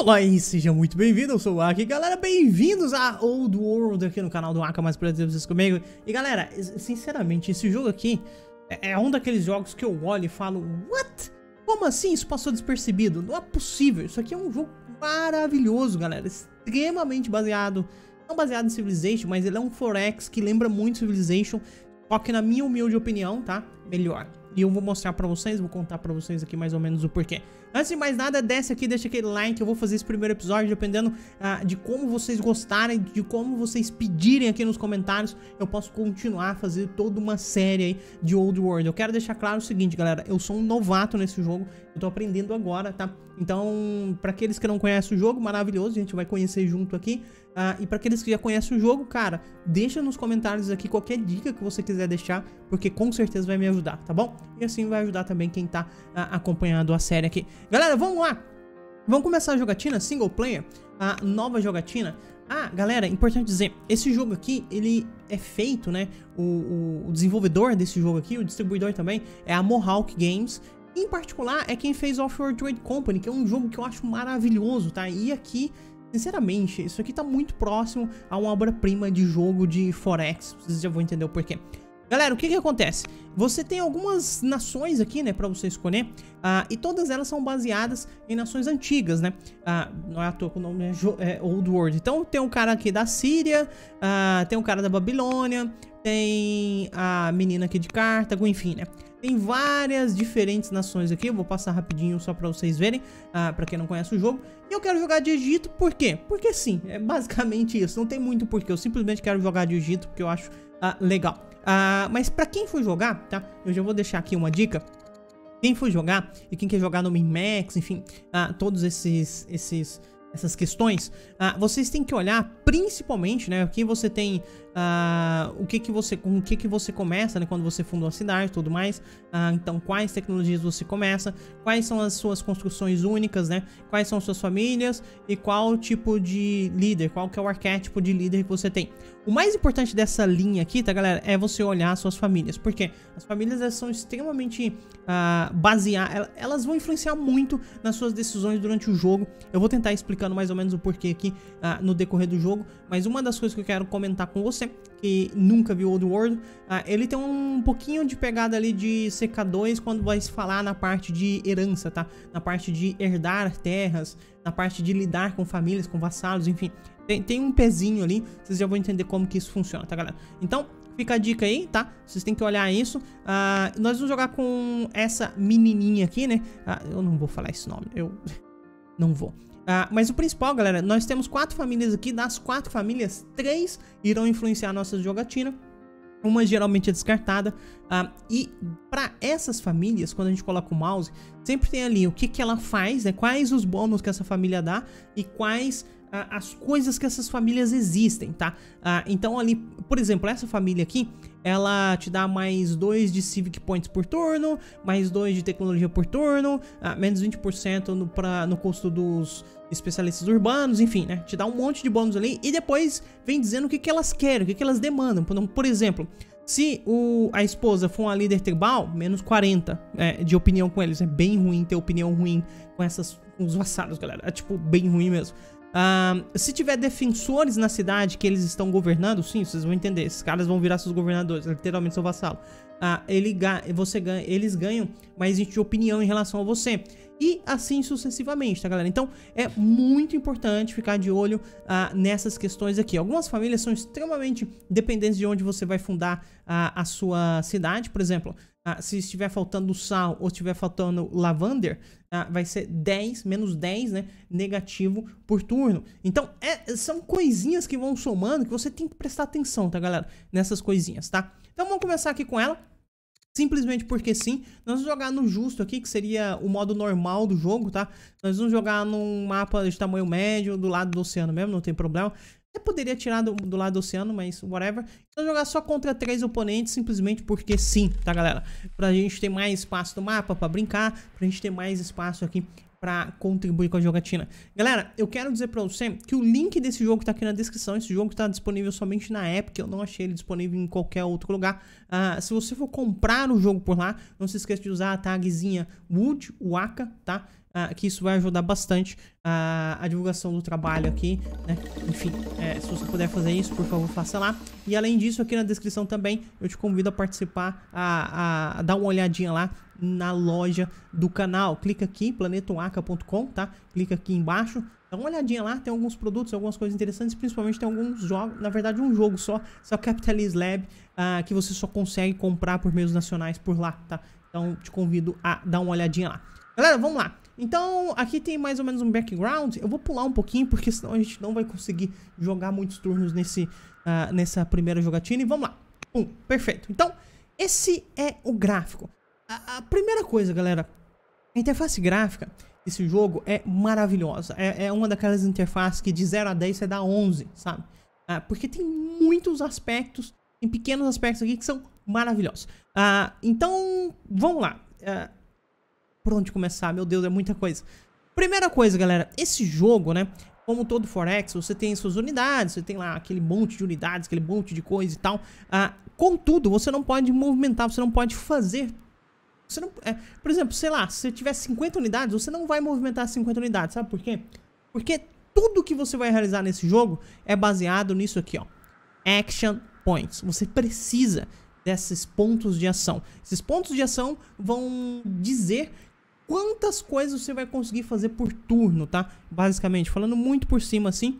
Olá e sejam muito bem-vindos, eu sou o Aki, galera, bem-vindos a Old World aqui no canal do Aka, mais prazer vocês comigo. E galera, sinceramente, esse jogo aqui é, é um daqueles jogos que eu olho e falo, what? Como assim isso passou despercebido? Não é possível, isso aqui é um jogo maravilhoso, galera, extremamente baseado, não baseado em Civilization, mas ele é um forex que lembra muito Civilization, só que na minha humilde opinião, tá, melhor. E eu vou mostrar pra vocês, vou contar pra vocês aqui mais ou menos o porquê. Antes de mais nada, desce aqui, deixa aquele like, eu vou fazer esse primeiro episódio, dependendo ah, de como vocês gostarem, de como vocês pedirem aqui nos comentários, eu posso continuar a fazer toda uma série aí de Old World. Eu quero deixar claro o seguinte, galera, eu sou um novato nesse jogo, eu tô aprendendo agora, tá? Então, para aqueles que não conhecem o jogo, maravilhoso, a gente vai conhecer junto aqui. Uh, e para aqueles que já conhecem o jogo, cara, deixa nos comentários aqui qualquer dica que você quiser deixar, porque com certeza vai me ajudar, tá bom? E assim vai ajudar também quem tá uh, acompanhando a série aqui. Galera, vamos lá! Vamos começar a jogatina single player, a nova jogatina. Ah, galera, importante dizer, esse jogo aqui, ele é feito, né? O, o, o desenvolvedor desse jogo aqui, o distribuidor também, é a Mohawk Games. Em particular, é quem fez Offshore Trade Company, que é um jogo que eu acho maravilhoso, tá? E aqui Sinceramente, isso aqui tá muito próximo a uma obra-prima de jogo de Forex, vocês já vão entender o porquê. Galera, o que que acontece? Você tem algumas nações aqui, né, pra você escolher, uh, e todas elas são baseadas em nações antigas, né? Uh, não é à toa que o nome é, jo é Old World. Então tem um cara aqui da Síria, uh, tem um cara da Babilônia, tem a menina aqui de Cartago, enfim, né? Tem várias diferentes nações aqui, eu vou passar rapidinho só pra vocês verem, uh, pra quem não conhece o jogo. E eu quero jogar de Egito, por quê? Porque sim, é basicamente isso, não tem muito porquê, eu simplesmente quero jogar de Egito porque eu acho uh, legal. Ah, mas para quem for jogar, tá? Eu já vou deixar aqui uma dica. Quem for jogar e quem quer jogar no Minmax, enfim, ah, todos esses esses essas questões, ah, vocês têm que olhar principalmente, né? Aqui você tem ah, o que que você, com o que que você começa, né, quando você funda uma cidade, tudo mais. Ah, então, quais tecnologias você começa, quais são as suas construções únicas, né, quais são suas famílias e qual tipo de líder, qual que é o arquétipo de líder que você tem. O mais importante dessa linha aqui, tá, galera, é você olhar suas famílias, porque as famílias elas são extremamente ah, baseadas, elas vão influenciar muito nas suas decisões durante o jogo. Eu vou tentar explicando mais ou menos o porquê aqui ah, no decorrer do jogo, mas uma das coisas que eu quero comentar com você que nunca viu Old World, ah, ele tem um pouquinho de pegada ali de CK2 quando vai se falar na parte de herança, tá? Na parte de herdar terras, na parte de lidar com famílias, com vassalos, enfim. Tem, tem um pezinho ali, vocês já vão entender como que isso funciona, tá, galera? Então, fica a dica aí, tá? Vocês têm que olhar isso. Ah, nós vamos jogar com essa menininha aqui, né? Ah, eu não vou falar esse nome, eu não vou. Ah, mas o principal, galera, nós temos quatro famílias aqui. Das quatro famílias, três irão influenciar nossa jogatina. Uma geralmente é descartada. Ah, e para essas famílias, quando a gente coloca o mouse, sempre tem ali o que, que ela faz, né? quais os bônus que essa família dá e quais ah, as coisas que essas famílias existem, tá? Ah, então ali, por exemplo, essa família aqui, ela te dá mais 2 de Civic Points por turno, mais 2 de tecnologia por turno, ah, menos 20% no, pra, no custo dos especialistas urbanos, enfim, né? Te dá um monte de bônus ali e depois vem dizendo o que, que elas querem, o que, que elas demandam. Por exemplo, se o, a esposa for uma líder tribal, menos 40 é, de opinião com eles. É bem ruim ter opinião ruim com essas com os vassalos, galera. É tipo bem ruim mesmo. Ah, se tiver defensores na cidade que eles estão governando, sim, vocês vão entender. Esses caras vão virar seus governadores, literalmente seu vassalo. Ah, ele, você ganha, eles ganham, mas existe opinião em relação a você e assim sucessivamente, tá, galera? Então é muito importante ficar de olho ah, nessas questões aqui. Algumas famílias são extremamente dependentes de onde você vai fundar a sua cidade, por exemplo ah, se estiver faltando sal ou estiver faltando lavander, ah, vai ser 10, menos 10, né? Negativo por turno. Então, é, são coisinhas que vão somando que você tem que prestar atenção, tá, galera? Nessas coisinhas, tá? Então, vamos começar aqui com ela. Simplesmente porque sim. Nós vamos jogar no justo aqui, que seria o modo normal do jogo, tá? Nós vamos jogar num mapa de tamanho médio, do lado do oceano mesmo, não tem problema. Até poderia tirar do, do, lado do oceano, mas whatever. Então jogar só contra três oponentes, simplesmente porque sim, tá galera? Pra gente ter mais espaço no mapa pra brincar, pra gente ter mais espaço aqui para contribuir com a jogatina. Galera, eu quero dizer para você que o link desse jogo tá aqui na descrição. Esse jogo tá disponível somente na que eu não achei ele disponível em qualquer outro lugar. Uh, se você for comprar o jogo por lá, não se esqueça de usar a tagzinha Wood Waka, tá? que isso vai ajudar bastante a, a divulgação do trabalho aqui, né? Enfim, é, se você puder fazer isso, por favor, faça lá. E além disso, aqui na descrição também, eu te convido a participar, a, a, a dar uma olhadinha lá na loja do canal. Clica aqui, planetoaca.com, tá? Clica aqui embaixo, Dá uma olhadinha lá, tem alguns produtos, algumas coisas interessantes, principalmente tem alguns jogos, na verdade um jogo só, só Capitalist Lab, uh, que você só consegue comprar por meios nacionais por lá, tá? Então te convido a dar uma olhadinha lá. Galera, vamos lá. Então, aqui tem mais ou menos um background. Eu vou pular um pouquinho, porque senão a gente não vai conseguir jogar muitos turnos nesse, uh, nessa primeira jogatina. E vamos lá. Um, perfeito. Então, esse é o gráfico. A, a primeira coisa, galera. A interface gráfica desse jogo é maravilhosa. É, é, uma daquelas interfaces que de 0 a 10 você dá 11, sabe? Uh, porque tem muitos aspectos, tem pequenos aspectos aqui que são maravilhosos. Uh, então, vamos lá. Uh, por onde começar, meu Deus, é muita coisa. Primeira coisa, galera, esse jogo, né, como todo Forex, você tem suas unidades, você tem lá aquele monte de unidades, aquele monte de coisa e tal. Ah, contudo, você não pode movimentar, você não pode fazer você não, é, por exemplo, sei lá, se você tiver 50 unidades, você não vai movimentar 50 unidades, sabe por quê? Porque tudo que você vai realizar nesse jogo é baseado nisso aqui, ó. Action points. Você precisa desses pontos de ação. Esses pontos de ação vão dizer quantas coisas você vai conseguir fazer por turno, tá? Basicamente, falando muito por cima assim,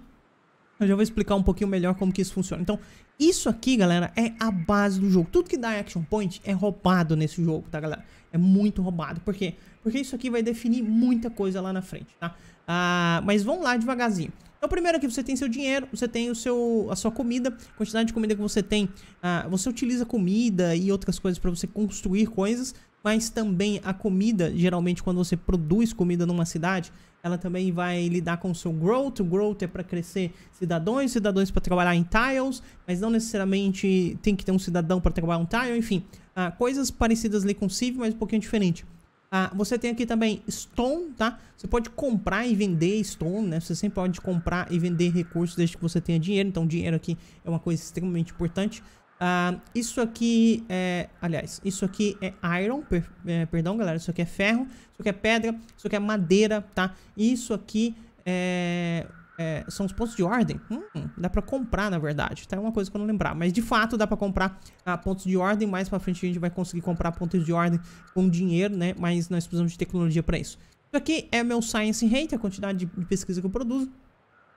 eu já vou explicar um pouquinho melhor como que isso funciona. Então, isso aqui, galera, é a base do jogo. Tudo que dá action point é roubado nesse jogo, tá, galera? É muito roubado. Por quê? Porque isso aqui vai definir muita coisa lá na frente, tá? Ah, mas vamos lá devagarzinho. Então, primeiro aqui você tem seu dinheiro, você tem o seu, a sua comida, quantidade de comida que você tem. Ah, você utiliza comida e outras coisas para você construir coisas mas também a comida, geralmente quando você produz comida numa cidade, ela também vai lidar com o seu growth. O growth é para crescer cidadãos, cidadãos para trabalhar em tiles, mas não necessariamente tem que ter um cidadão para trabalhar um tile, enfim. Ah, coisas parecidas ali com Civ, mas um pouquinho diferente. Ah, você tem aqui também Stone, tá? Você pode comprar e vender Stone, né? Você sempre pode comprar e vender recursos desde que você tenha dinheiro. Então, dinheiro aqui é uma coisa extremamente importante. Uh, isso aqui é. Aliás, isso aqui é iron, per, é, perdão, galera. Isso aqui é ferro, isso aqui é pedra, isso aqui é madeira, tá? Isso aqui é, é, são os pontos de ordem. Hum, dá pra comprar, na verdade. Tá? É uma coisa que eu não lembrar. Mas de fato dá pra comprar ah, pontos de ordem. Mais pra frente a gente vai conseguir comprar pontos de ordem com dinheiro, né? Mas nós precisamos de tecnologia pra isso. Isso aqui é meu Science Rate, a quantidade de pesquisa que eu produzo.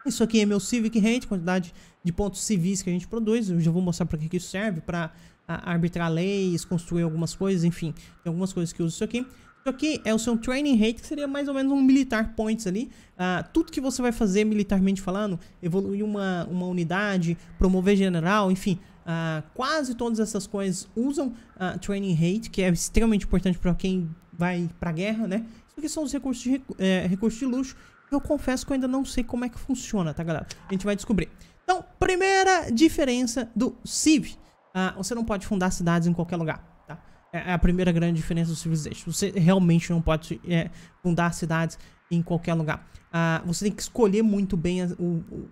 Isso aqui é meu Civic Rate, quantidade de pontos civis que a gente produz. Eu já vou mostrar para que, que isso serve, para arbitrar leis, construir algumas coisas, enfim. Tem algumas coisas que usam uso isso aqui. Isso aqui é o seu training rate, que seria mais ou menos um militar points ali. Uh, tudo que você vai fazer militarmente falando, evoluir uma, uma unidade, promover general, enfim. Uh, quase todas essas coisas usam uh, training rate, que é extremamente importante para quem vai para guerra, né? Isso aqui são os recursos de, é, recursos de luxo eu confesso que eu ainda não sei como é que funciona, tá, galera? A gente vai descobrir. Então, primeira diferença do Civ. Ah, você não pode fundar cidades em qualquer lugar, tá? É, é a primeira grande diferença do Civilization. Você realmente não pode é, fundar cidades em qualquer lugar. Ah, você tem que escolher muito bem o, o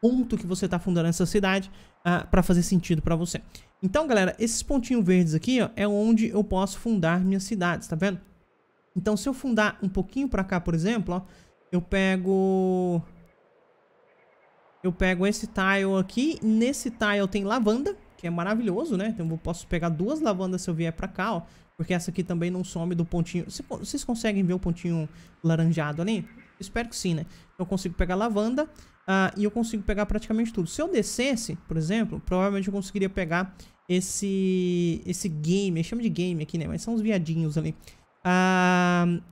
ponto que você está fundando essa cidade ah, para fazer sentido para você. Então, galera, esses pontinhos verdes aqui ó, é onde eu posso fundar minhas cidades, tá vendo? Então, se eu fundar um pouquinho para cá, por exemplo, ó, eu pego... Eu pego esse tile aqui. Nesse tile tem lavanda, que é maravilhoso, né? Então eu posso pegar duas lavandas se eu vier pra cá, ó. Porque essa aqui também não some do pontinho... Vocês conseguem ver o pontinho laranjado ali? Espero que sim, né? Eu consigo pegar lavanda uh, e eu consigo pegar praticamente tudo. Se eu descesse, por exemplo, provavelmente eu conseguiria pegar esse esse game. Chama de game aqui, né? Mas são os viadinhos ali. Uh,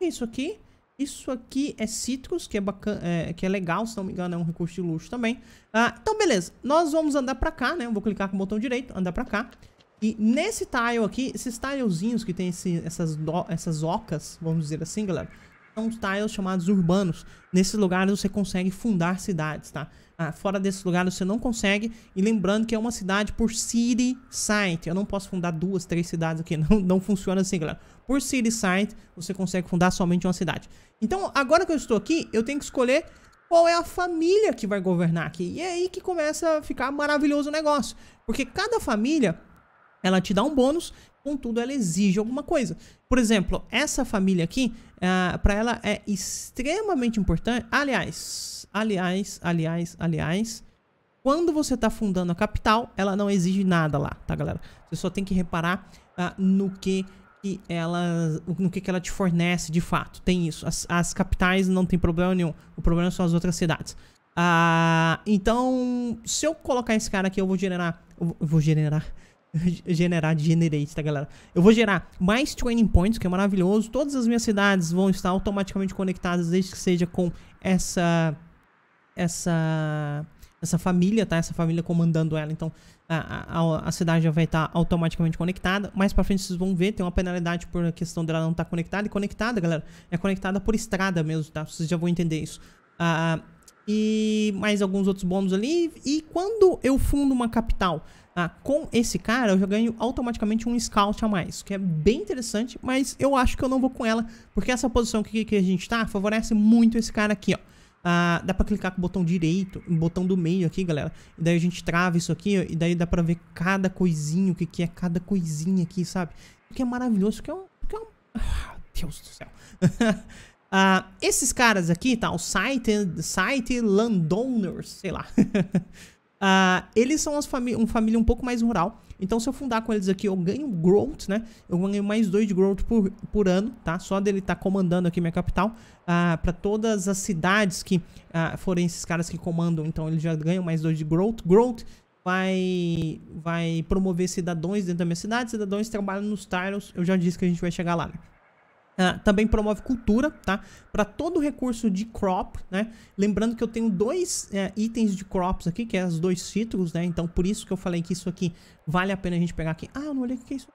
isso aqui. Isso aqui é citrus, que é, bacana, é, que é legal, se não me engano, é um recurso de luxo também. Ah, então, beleza. Nós vamos andar pra cá, né? Eu vou clicar com o botão direito, andar pra cá. E nesse tile aqui, esses tilezinhos que tem esse, essas, do, essas ocas, vamos dizer assim, galera, são tiles chamados urbanos. Nesses lugares você consegue fundar cidades, tá? Ah, fora desse lugar você não consegue. E lembrando que é uma cidade por city site. Eu não posso fundar duas, três cidades aqui. Não, não funciona assim, galera. Por city site, você consegue fundar somente uma cidade. Então, agora que eu estou aqui, eu tenho que escolher qual é a família que vai governar aqui. E é aí que começa a ficar maravilhoso o negócio. Porque cada família, ela te dá um bônus contudo ela exige alguma coisa. Por exemplo, essa família aqui, uh, ah, para ela é extremamente importante. Aliás, aliás, aliás, aliás, quando você está fundando a capital, ela não exige nada lá, tá, galera? Você só tem que reparar uh, no que que ela, no que, que ela te fornece de fato. Tem isso. As, as, capitais não tem problema nenhum. O problema é são as outras cidades. Ah, então, se eu colocar esse cara aqui, eu vou generar. Eu vou generar generar, generate, tá, galera? Eu vou gerar mais training points, que é maravilhoso. Todas as minhas cidades vão estar automaticamente conectadas, desde que seja com essa... Essa... Essa família, tá? Essa família comandando ela. Então, a, a, a cidade já vai estar automaticamente conectada. Mais pra frente vocês vão ver, tem uma penalidade por a questão dela não estar tá conectada. E conectada, galera, é conectada por estrada mesmo, tá? Vocês já vão entender isso. Ah... Uh, e mais alguns outros bônus ali. E quando eu fundo uma capital ah, com esse cara, eu já ganho automaticamente um scout a mais, que é bem interessante, mas eu acho que eu não vou com ela, porque essa posição que, que a gente tá favorece muito esse cara aqui, ó. Ah, dá pra clicar com o botão direito, o botão do meio aqui, galera. E daí a gente trava isso aqui, ó, e daí dá pra ver cada coisinha, o que, que é cada coisinha aqui, sabe? O que é maravilhoso, que é um... que é um... Ah, Deus do céu. Uh, esses caras aqui, tá? O site, site landowners, sei lá. uh, eles são uma família um pouco mais rural. Então, se eu fundar com eles aqui, eu ganho growth, né? Eu ganho mais dois de growth por, por ano, tá? Só dele estar tá comandando aqui minha capital. Uh, ah, para todas as cidades que uh, forem esses caras que comandam, então eles já ganham mais dois de growth. Growth vai, vai promover cidadãos dentro da minha cidade. Cidadãos trabalham nos titles. Eu já disse que a gente vai chegar lá, né? Uh, também promove cultura, tá? Para todo recurso de crop, né? Lembrando que eu tenho dois eh, itens de crops aqui, que é os dois títulos, né? Então, por isso que eu falei que isso aqui vale a pena a gente pegar aqui. Ah, eu não olhei o que é isso.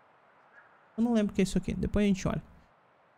Eu não lembro o que é isso aqui. Depois a gente olha.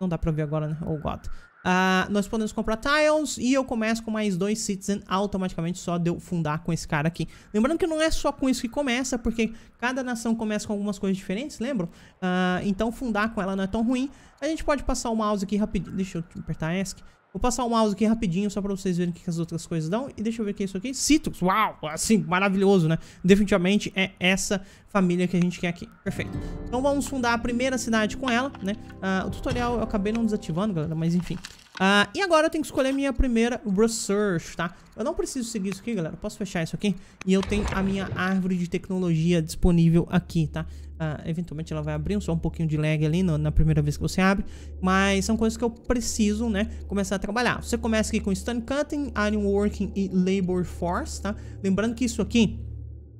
Não dá pra ver agora, né? Oh, God. Uh, nós podemos comprar tiles e eu começo com mais dois citizen automaticamente só de eu fundar com esse cara aqui. Lembrando que não é só com isso que começa, porque cada nação começa com algumas coisas diferentes, lembram? Uh, então fundar com ela não é tão ruim. A gente pode passar o mouse aqui rapidinho. Deixa eu apertar ESC. Vou passar o mouse aqui rapidinho só pra vocês verem o que as outras coisas dão. E deixa eu ver o que é isso aqui. Citrus, uau, assim, maravilhoso, né? Definitivamente é essa família que a gente quer aqui. Perfeito. Então vamos fundar a primeira cidade com ela, né? Uh, o tutorial eu acabei não desativando, galera, mas enfim. Uh, e agora eu tenho que escolher minha primeira research, tá? Eu não preciso seguir isso aqui, galera. posso fechar isso aqui? E eu tenho a minha árvore de tecnologia disponível aqui, tá? ah, eventualmente ela vai abrir só um pouquinho de lag ali no, na primeira vez que você abre, mas são coisas que eu preciso, né, começar a trabalhar. Você começa aqui com Stun Cutting, Iron Working e Labor Force, tá? Lembrando que isso aqui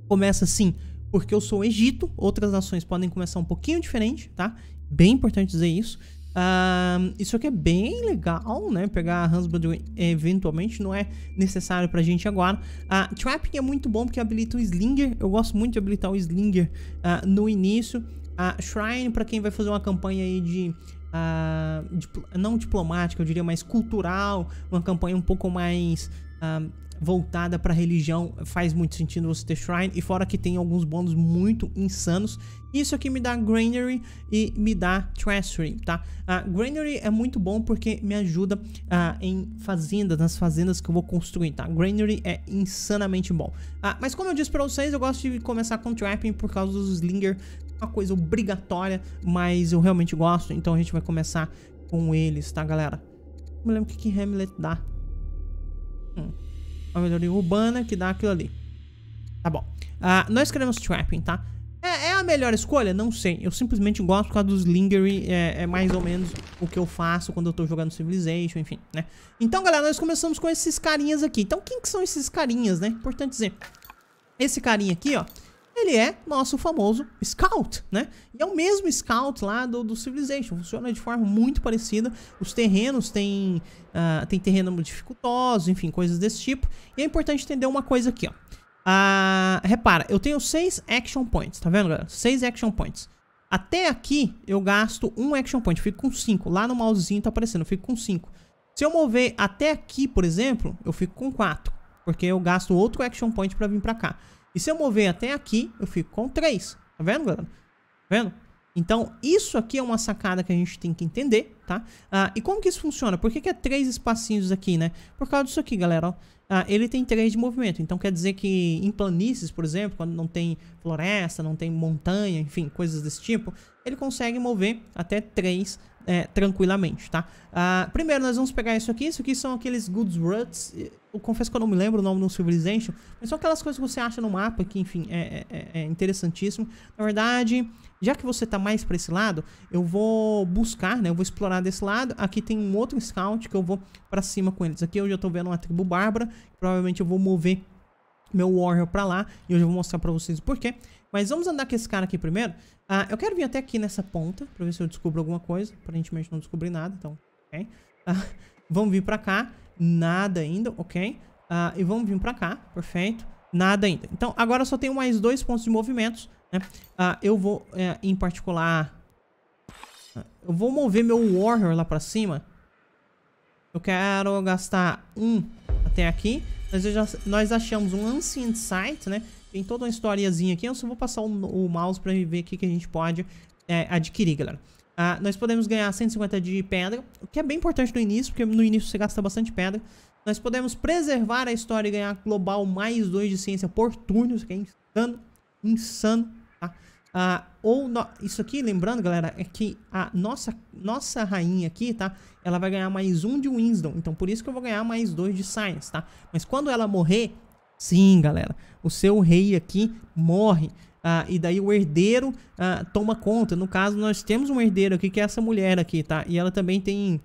começa assim, porque eu sou Egito, outras nações podem começar um pouquinho diferente, tá? Bem importante dizer isso. Uh, isso aqui é bem legal, né? Pegar a Hansband eventualmente não é necessário pra gente agora. A uh, Trapping é muito bom porque habilita o Slinger. Eu gosto muito de habilitar o Slinger uh, no início. A Shrine, pra quem vai fazer uma campanha aí de Uh, ah, dipl não diplomática, eu diria mais cultural, uma campanha um pouco mais uh, voltada para religião, faz muito sentido você ter Shrine, e fora que tem alguns bônus muito insanos isso aqui é me dá Granary e me dá Treasury, tá? A Granary é muito bom porque me ajuda ah, em fazendas, nas fazendas que eu vou construir, tá? Granary é insanamente bom. Ah, mas como eu disse pra vocês, eu gosto de começar com Trapping por causa dos Slinger, uma coisa obrigatória, mas eu realmente gosto, então a gente vai começar com eles, tá, galera? Não me lembro o que, que Hamlet dá. Hum. A melhoria urbana que dá aquilo ali. Tá bom. Ah, nós queremos trapping, tá? É, é, a melhor escolha? Não sei. Eu simplesmente gosto por causa dos lingering. É, é, mais ou menos o que eu faço quando eu tô jogando Civilization, enfim, né? Então, galera, nós começamos com esses carinhas aqui. Então, quem que são esses carinhas, né? Importante dizer. Esse carinha aqui, ó. Ele é nosso famoso Scout, né? E é o mesmo Scout lá do, do Civilization. Funciona de forma muito parecida. Os terrenos têm, uh, ah, tem terreno dificultoso, enfim, coisas desse tipo. E é importante entender uma coisa aqui, ó. Ah, repara, eu tenho 6 action points, tá vendo, galera? 6 action points. Até aqui eu gasto 1 um action point, fico com 5. Lá no mousezinho tá aparecendo, eu fico com 5. Se eu mover até aqui, por exemplo, eu fico com 4. Porque eu gasto outro action point pra vir pra cá. E se eu mover até aqui, eu fico com 3. Tá vendo, galera? Tá vendo? Então, isso aqui é uma sacada que a gente tem que entender, tá? Ah, e como que isso funciona? Por que, que é três espacinhos aqui, né? Por causa disso aqui, galera, ó. Ah, ele tem três de movimento, então quer dizer que em planícies, por exemplo, quando não tem floresta, não tem montanha, enfim, coisas desse tipo, ele consegue mover até três é, tranquilamente, tá? Uh, primeiro, nós vamos pegar isso aqui. Isso aqui são aqueles Goods Ruts. Eu confesso que eu não me lembro o nome do Civilization. Mas são aquelas coisas que você acha no mapa, que, enfim, é, é, é, é interessantíssimo. Na verdade, já que você tá mais pra esse lado, eu vou buscar, né? Eu vou explorar desse lado. Aqui tem um outro scout que eu vou pra cima com eles. Aqui eu já tô vendo uma tribo bárbara. Provavelmente eu vou mover meu Warrior pra lá. E eu já vou mostrar pra vocês o porquê. Mas vamos andar com esse cara aqui primeiro. Ah, eu quero vir até aqui nessa ponta, pra ver se eu descubro alguma coisa. Aparentemente não descobri nada, então, ok. Ah, vamos vir pra cá. Nada ainda, ok. Ah, e vamos vir pra cá, perfeito. Nada ainda. Então, agora eu só tenho mais dois pontos de movimentos, né? Ah, eu vou, é, em particular... Ah, eu vou mover meu Warrior lá pra cima. Eu quero gastar um até aqui. Nós, já, nós achamos um Ancient Site, né? Tem toda uma historiazinha aqui. Eu só vou passar o, o mouse para ver o que a gente pode é, adquirir, galera. Ah, nós podemos ganhar 150 de pedra, o que é bem importante no início, porque no início você gasta bastante pedra. Nós podemos preservar a história e ganhar global mais 2 de ciência por turno, isso aqui é insano, insano, tá? Ah, ou no... isso aqui, lembrando, galera, é que a nossa, nossa rainha aqui, tá? Ela vai ganhar mais um de Winston, então por isso que eu vou ganhar mais dois de Science, tá? Mas quando ela morrer, Sim, galera. O seu rei aqui morre. Ah, e daí o herdeiro ah, toma conta. No caso, nós temos um herdeiro aqui, que é essa mulher aqui, tá? E ela também tem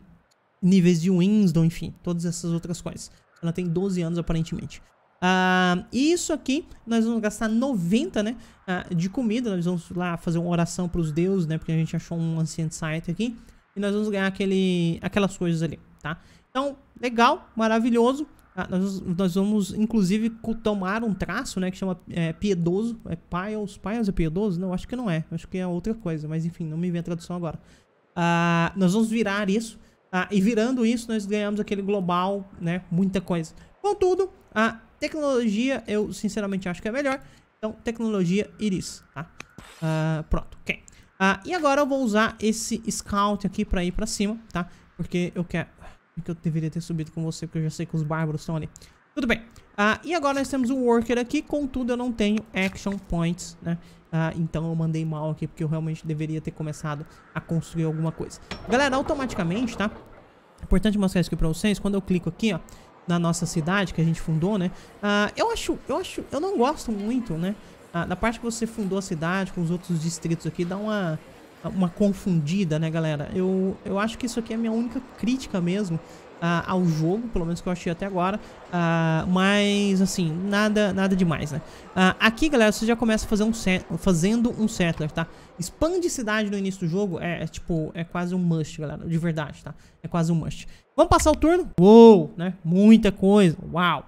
níveis de Winston, enfim, todas essas outras coisas. Ela tem 12 anos, aparentemente. Ah, isso aqui, nós vamos gastar 90, né, ah, de comida. Nós vamos lá fazer uma oração para os deuses, né, porque a gente achou um Ancient Site aqui. E nós vamos ganhar aquele, aquelas coisas ali, tá? Então, legal, maravilhoso. Ah, nós, nós vamos, inclusive, tomar um traço, né? Que chama é, piedoso. É piles? Piles é piedoso? Não, acho que não é. Acho que é outra coisa. Mas, enfim, não me vem a tradução agora. Ah, nós vamos virar isso. Ah, e virando isso, nós ganhamos aquele global, né? Muita coisa. Contudo, a tecnologia, eu sinceramente acho que é melhor. Então, tecnologia Iris, tá? pronto, ok. e agora eu vou usar esse Scout aqui pra ir pra cima, tá? Porque eu quero que eu deveria ter subido com você, porque eu já sei que os bárbaros estão ali. Tudo bem. Ah, e agora nós temos um worker aqui, contudo eu não tenho action points, né? Ah, então eu mandei mal aqui, porque eu realmente deveria ter começado a construir alguma coisa. Galera, automaticamente, tá? Importante mostrar isso aqui pra vocês. Quando eu clico aqui, ó, na nossa cidade que a gente fundou, né? Ah, eu acho, eu acho, eu não gosto muito, né? Ah, parte que você fundou a cidade com os outros distritos aqui, dá uma uma confundida, né, galera? Eu, eu acho que isso aqui é a minha única crítica mesmo uh, ao jogo, pelo menos que eu achei até agora. Uh, mas, assim, nada nada demais, né? Uh, aqui, galera, você já começa um fazendo um Settler, tá? Expande cidade no início do jogo é, é, tipo, é quase um must, galera, de verdade, tá? É quase um must. Vamos passar o turno? Uou, né? Muita coisa, uau!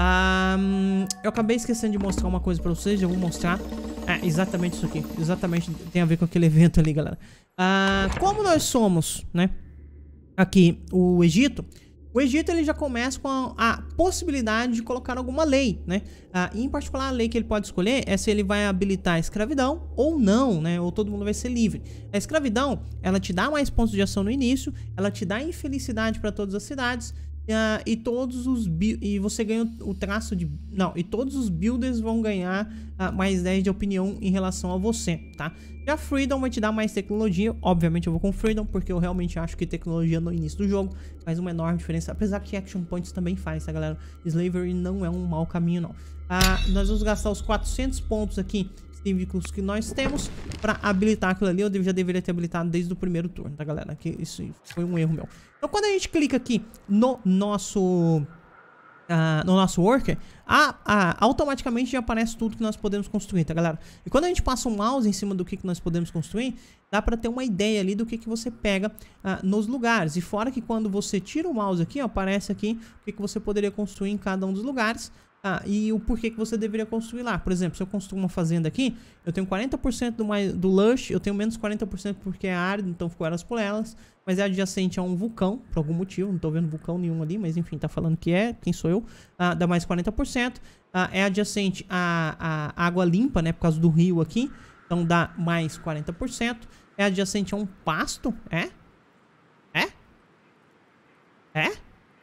Ah, um, eu acabei esquecendo de mostrar uma coisa pra vocês, eu vou mostrar. É, exatamente isso aqui. Exatamente, tem a ver com aquele evento ali, galera. Uh, como nós somos, né? Aqui, o Egito... O Egito ele já começa com a, a, possibilidade de colocar alguma lei, né? Ah, e em particular, a lei que ele pode escolher é se ele vai habilitar a escravidão ou não, né? Ou todo mundo vai ser livre. A escravidão, ela te dá mais pontos de ação no início, ela te dá infelicidade para todas as cidades, ah, e todos os e você ganha o traço de não e todos os builders vão ganhar uh, mais 10 de opinião em relação a você tá já freedom vai te dar mais tecnologia obviamente eu vou com freedom porque eu realmente acho que tecnologia é no início do jogo faz uma enorme diferença apesar que action points também faz tá galera slavery não é um mau caminho não uh, nós vamos gastar os 400 pontos aqui cívicos que nós temos para habilitar aquilo ali. Eu já deveria ter habilitado desde o primeiro turno, tá, galera? Que isso foi um erro meu. Então, quando a gente clica aqui no nosso... Uh, no nosso worker, a, a, automaticamente já aparece tudo que nós podemos construir, tá galera? E quando a gente passa um mouse em cima do que, que nós podemos construir, dá para ter uma ideia ali do que, que você pega uh, nos lugares. E fora que quando você tira o mouse aqui, ó, aparece aqui o que, que você poderia construir em cada um dos lugares. Ah, e o porquê que você deveria construir lá. Por exemplo, se eu construo uma fazenda aqui, eu tenho 40% do, mais, do lush, eu tenho menos 40% porque é árido, então ficou elas por elas. Mas é adjacente a um vulcão, por algum motivo, não tô vendo vulcão nenhum ali, mas enfim, tá falando que é, quem sou eu. Ah, dá mais 40%. Ah, é adjacente a, a água limpa, né, por causa do rio aqui, então dá mais 40%. É adjacente a um pasto, é? É? É?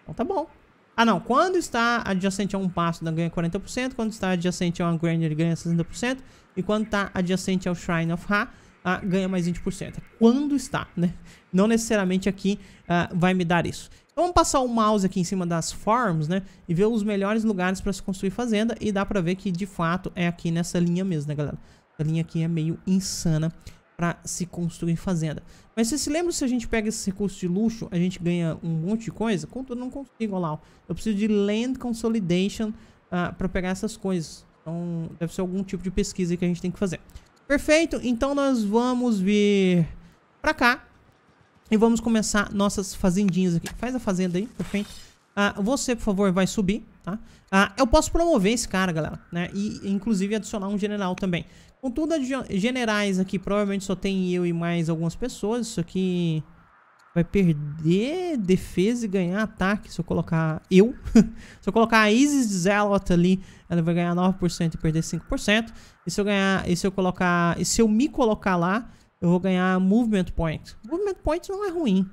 Então tá bom. Ah, não. Quando está adjacente a um passo, Dan ganha 40%. Quando está adjacente a uma Grand, ele ganha 60%. E quando está adjacente ao Shrine of Ha, ah, ganha mais 20%. Quando está, né? Não necessariamente aqui ah, vai me dar isso. Então vamos passar o mouse aqui em cima das farms, né? E ver os melhores lugares para se construir fazenda. E dá para ver que, de fato, é aqui nessa linha mesmo, né, galera? A linha aqui é meio insana para se construir fazenda. Mas você se lembra se a gente pega esses recursos de luxo, a gente ganha um monte de coisa? Contudo, não consigo, olha lá. Eu preciso de Land Consolidation uh, ah, para pegar essas coisas. Então, deve ser algum tipo de pesquisa que a gente tem que fazer. Perfeito, então nós vamos vir para cá e vamos começar nossas fazendinhas aqui. Faz a fazenda aí, perfeito. Uh, você, por favor, vai subir, tá? Ah, eu posso promover esse cara, galera, né? E, inclusive, adicionar um general também. Contudo, generais aqui provavelmente só tem eu e mais algumas pessoas. Isso aqui vai perder defesa e ganhar ataque se eu colocar eu. se eu colocar a Isis Zelot ali, ela vai ganhar 9% e perder 5%. E se eu ganhar, e se eu colocar, e se eu me colocar lá, eu vou ganhar movement point. Movement point não é ruim.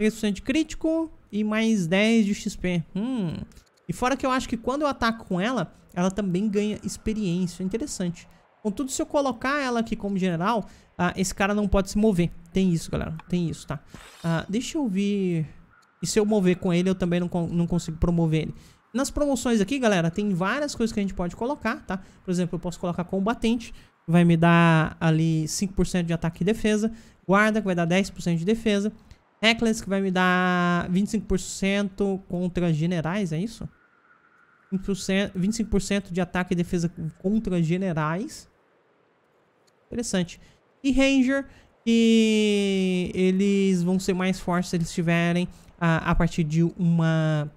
3% de crítico e mais 10 de XP. Hum. E fora que eu acho que quando eu ataco com ela, ela também ganha experiência. Interessante. Contudo, se eu colocar ela aqui como general, ah, esse cara não pode se mover. Tem isso, galera. Tem isso, tá? Ah, deixa eu ver... E se eu mover com ele, eu também não, não consigo promover ele. Nas promoções aqui, galera, tem várias coisas que a gente pode colocar, tá? Por exemplo, eu posso colocar combatente, vai me dar ali 5% de ataque e defesa. Guarda, que vai dar 10% de defesa. Reckless, que vai me dar 25% contra generais, é isso? 25% de ataque e defesa contra generais. Interessante. E Ranger, que eles vão ser mais fortes se eles estiverem a, a, partir de uma,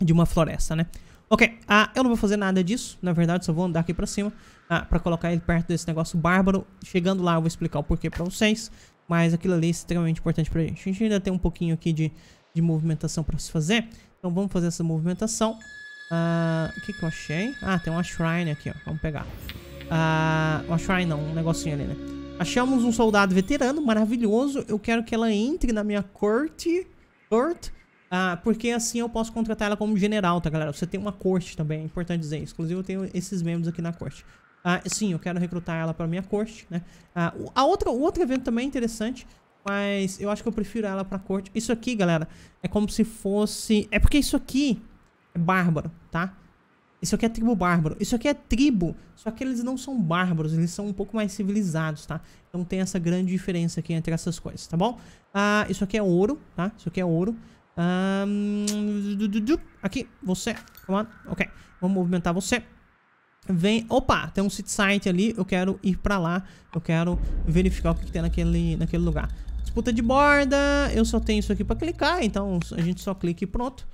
de uma floresta, né? Ok, ah, eu não vou fazer nada disso, na verdade, só vou andar aqui pra cima ah, pra colocar ele perto desse negócio bárbaro. Chegando lá eu vou explicar o porquê pra vocês, mas aquilo ali é extremamente importante pra gente. A gente ainda tem um pouquinho aqui de, de movimentação pra se fazer, então vamos fazer essa movimentação. Ah, o que que eu achei? Ah, tem uma shrine aqui, ó, vamos pegar. Ah, uma shrine não, um negocinho ali, né? Achamos um soldado veterano, maravilhoso. Eu quero que ela entre na minha corte. Corte. Ah, porque assim eu posso contratar ela como general, tá, galera? Você tem uma corte também, é importante dizer. Inclusive eu tenho esses membros aqui na corte. Ah, sim, eu quero recrutar ela pra minha corte, né? Ah, a outra, o outro evento também é interessante, mas eu acho que eu prefiro ela pra corte. Isso aqui, galera, é como se fosse... É porque isso aqui é bárbaro, Tá? Isso aqui é tribo bárbaro. Isso aqui é tribo, só que eles não são bárbaros, eles são um pouco mais civilizados, tá? Então tem essa grande diferença aqui entre essas coisas, tá bom? Ah, isso aqui é ouro, tá? Isso aqui é ouro. Ah, aqui, você. Ok, vamos movimentar você. Vem, opa, tem um site ali, eu quero ir pra lá, eu quero verificar o que, que tem naquele, naquele lugar. Disputa de borda, eu só tenho isso aqui pra clicar, então a gente só clica e pronto.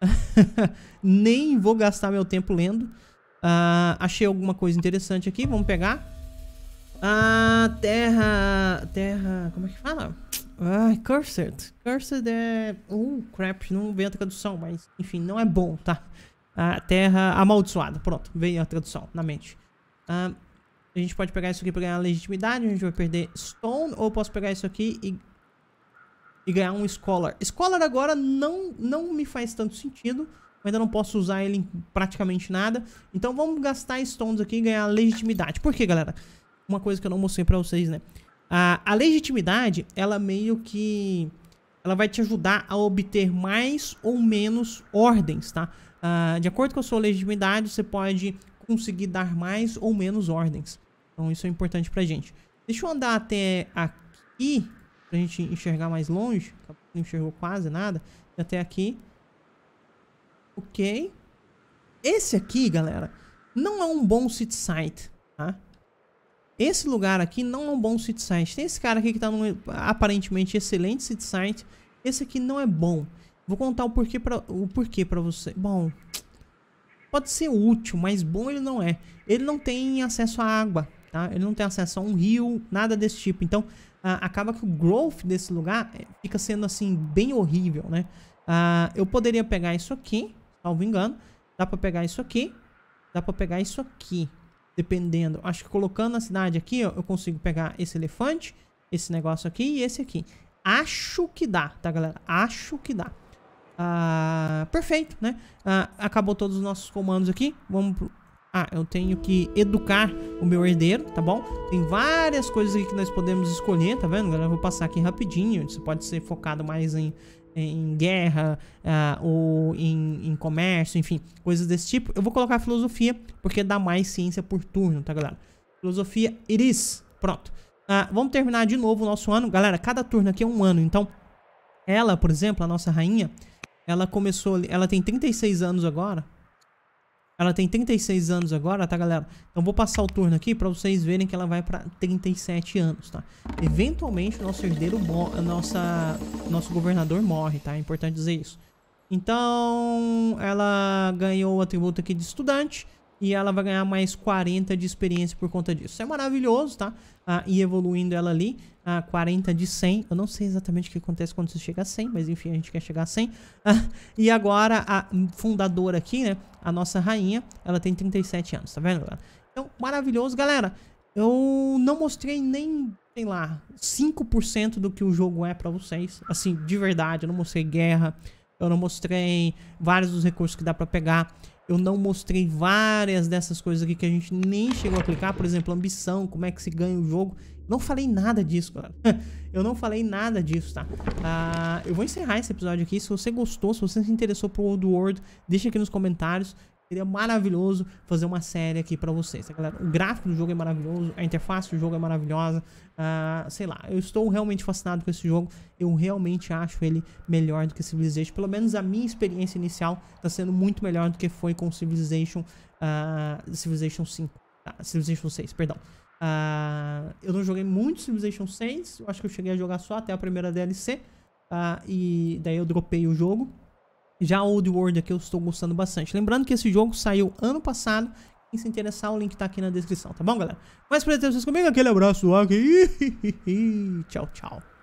Nem vou gastar meu tempo lendo. Uh, achei alguma coisa interessante aqui. Vamos pegar. Ah, uh, terra... Terra... Como é que fala? uh, Cursed. Cursed é... Uh, crap. Não veio a tradução, mas... Enfim, não é bom, tá? Ah, terra amaldiçoada. Pronto. Veio a tradução na mente. Ah, a gente pode pegar isso aqui para ganhar legitimidade, a gente vai perder stone, ou posso pegar isso aqui e e ganhar um Scholar. Scholar agora não, não me faz tanto sentido. Eu ainda não posso usar ele em praticamente nada. Então vamos gastar Stones aqui e ganhar legitimidade. Por quê, galera? Uma coisa que eu não mostrei pra vocês, né? A, a legitimidade, ela meio que... Ela vai te ajudar a obter mais ou menos ordens, tá? Uh, de acordo com a sua legitimidade, você pode conseguir dar mais ou menos ordens. Então isso é importante pra gente. Deixa eu andar até aqui pra gente enxergar mais longe. Não enxergou quase nada. Até aqui. Ok. Esse aqui, galera, não é um bom sit site, tá? Esse lugar aqui não é um bom sit site. Tem esse cara aqui que tá num aparentemente excelente sit site. Esse aqui não é bom. Vou contar o porquê pra, o porquê pra você. Bom, pode ser útil, mas bom ele não é. Ele não tem acesso à água, tá? Ele não tem acesso a um rio, nada desse tipo. Então, ah, acaba que o growth desse lugar eh, fica sendo assim bem horrível, né? Ah, eu poderia pegar isso aqui, salvo engano. Dá pra pegar isso aqui. Dá pra pegar isso aqui. Dependendo. Acho que colocando a cidade aqui, ó, eu consigo pegar esse elefante, esse negócio aqui e esse aqui. Acho que dá, tá, galera? Acho que dá. Ah, perfeito, né? Ah, acabou todos os nossos comandos aqui. Vamos pro ah, eu tenho que educar o meu herdeiro, tá bom? Tem várias coisas aqui que nós podemos escolher, tá vendo? Galera, eu vou passar aqui rapidinho. Você pode ser focado mais em, em guerra uh, ou em, em, comércio, enfim, coisas desse tipo. Eu vou colocar filosofia, porque dá mais ciência por turno, tá, galera? Filosofia, Iris. Pronto. Uh, vamos terminar de novo o nosso ano. Galera, cada turno aqui é um ano, então... Ela, por exemplo, a nossa rainha, ela começou... Ela tem 36 anos agora, ela tem 36 anos agora, tá, galera? Então vou passar o turno aqui pra vocês verem que ela vai pra 37 anos, tá? Eventualmente o nosso herdeiro, nossa, nosso governador morre, tá? É importante dizer isso. Então, ela ganhou o atributo aqui de estudante e ela vai ganhar mais 40 de experiência por conta disso. Isso é maravilhoso, tá? Ah, e evoluindo ela ali, ah, 40 de 100. Eu não sei exatamente o que acontece quando você chega a 100, mas enfim, a gente quer chegar a 100. Ah, e agora a fundadora aqui, né? A nossa rainha, ela tem 37 anos, tá vendo? Então, maravilhoso, galera. Eu não mostrei nem, sei lá, 5% do que o jogo é para vocês. Assim, de verdade, eu não mostrei guerra, eu não mostrei vários dos recursos que dá para pegar eu não mostrei várias dessas coisas aqui que a gente nem chegou a clicar. Por exemplo, ambição, como é que se ganha o jogo. Não falei nada disso, galera. eu não falei nada disso, tá? Uh, eu vou encerrar esse episódio aqui. Se você gostou, se você se interessou por Old World, deixa aqui nos comentários. Seria maravilhoso fazer uma série aqui pra vocês, tá, galera? O gráfico do jogo é maravilhoso, a interface do jogo é maravilhosa. Uh, sei lá, eu estou realmente fascinado com esse jogo. Eu realmente acho ele melhor do que Civilization. Pelo menos a minha experiência inicial está sendo muito melhor do que foi com Civilization, uh, Civilization 5. Tá, Civilization 6, perdão. Uh, eu não joguei muito Civilization 6. Eu acho que eu cheguei a jogar só até a primeira DLC. e daí eu dropei o jogo. Já Old World aqui eu estou gostando bastante. Lembrando que esse jogo saiu ano passado. Quem se interessar, o link tá aqui na descrição, tá bom, galera? Mas por ter vocês comigo, aquele abraço aqui. tchau, tchau.